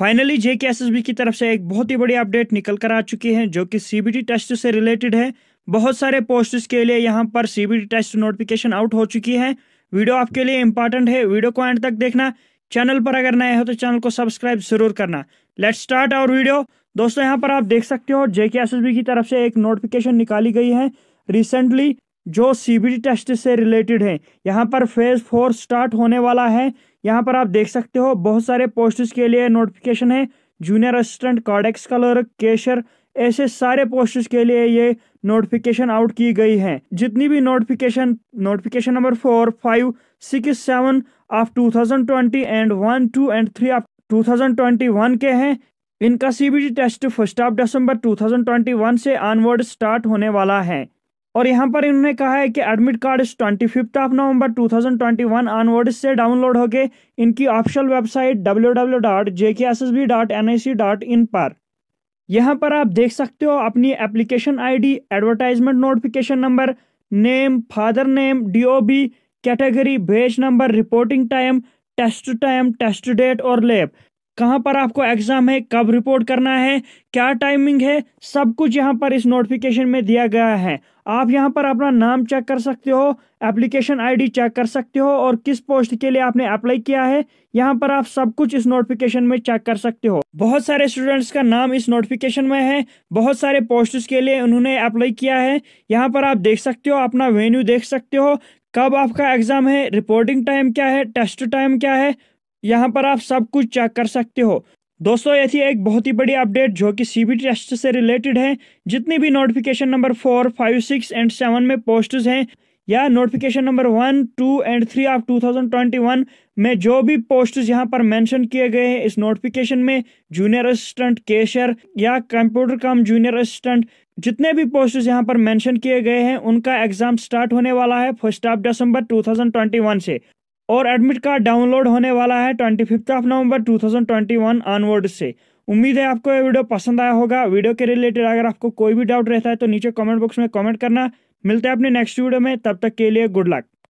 finally B की तरफ से एक बहुत ही बड़ी अपडेट निकल कर आ चुकी है जो कि सीबीटी टेस्ट से रिलेटेड है बहुत सारे पोस्ट्स के लिए यहाँ पर सीबीटी टेस्ट नोटिफिकेशन आउट हो चुकी है वीडियो आपके लिए इंपॉर्टेंट है वीडियो को एंड तक देखना चैनल पर अगर नए हो तो चैनल को सब्सक्राइब जरूर करना लेट स्टार्ट आवर वीडियो दोस्तों यहाँ पर आप देख सकते हो जेके एस की तरफ से एक नोटिफिकेशन निकाली गई है रिसेंटली जो सीबीटी टेस्ट से रिलेटेड हैं यहाँ पर फेज़ फोर स्टार्ट होने वाला है यहाँ पर आप देख सकते हो बहुत सारे पोस्ट के लिए नोटिफिकेशन है जूनियर असिस्टेंट कार्डेक्स कलर केशर ऐसे सारे पोस्ट के लिए ये नोटिफिकेशन आउट की गई है जितनी भी notification notification number four five six seven of two thousand twenty and one two and three of two thousand twenty one के हैं इनका CBT test first of December 2021 से ऑनवर्ड स्टार्ट होने वाला है और यहाँ पर इन्होंने कहा है कि admit card twenty fifth of November 2021 onward से डाउनलोड होके इनकी ऑफिशियल वेबसाइट डब्ल्यू पर यहाँ पर आप देख सकते हो अपनी application ID, advertisement notification number name father name DOB category batch number reporting time test time test date और लेब कहाँ पर आपको एग्ज़ाम है कब रिपोर्ट करना है क्या टाइमिंग है सब कुछ यहाँ पर इस नोटिफिकेशन में दिया गया है आप यहाँ पर अपना नाम चेक कर सकते हो एप्लीकेशन आईडी चेक कर सकते हो और किस पोस्ट के लिए आपने अप्लाई किया है यहाँ पर आप सब कुछ इस नोटिफिकेशन में चेक कर सकते हो बहुत सारे स्टूडेंट्स का नाम इस नोटिफिकेशन में है बहुत सारे पोस्ट के लिए उन्होंने अप्लाई किया है यहाँ पर आप देख सकते हो अपना वेन्यू देख सकते हो कब आपका एग्ज़ाम है रिपोर्टिंग टाइम क्या है टेस्ट टाइम क्या है यहाँ पर आप सब कुछ चेक कर सकते हो दोस्तों ये थी एक बहुत ही बड़ी अपडेट जो कि सीबी टेस्ट से रिलेटेड है जितनी भी notification number four five six and seven में पोस्ट्स हैं या notification number one two and three of 2021 में जो भी पोस्ट्स यहां पर मेंशन किए गए हैं इस नोटिफिकेशन में जूनियर असिस्टेंट केशर या कंप्यूटर कम जूनियर असिस्टेंट जितने भी पोस्ट्स यहां पर मेंशन किए गए हैं उनका एग्जाम स्टार्ट होने वाला है फर्स्ट ऑफ दिसंबर 2021 से और एडमिट कार्ड डाउनलोड होने वाला है twenty fifth of November one onward से उम्मीद है आपको ये वीडियो पसंद आया होगा वीडियो के रिलेटेड अगर आपको कोई भी डाउट रहता है तो नीचे कमेंट बॉक्स में कमेंट करना मिलते हैं अपने नेक्स्ट वीडियो में तब तक के लिए गुड लक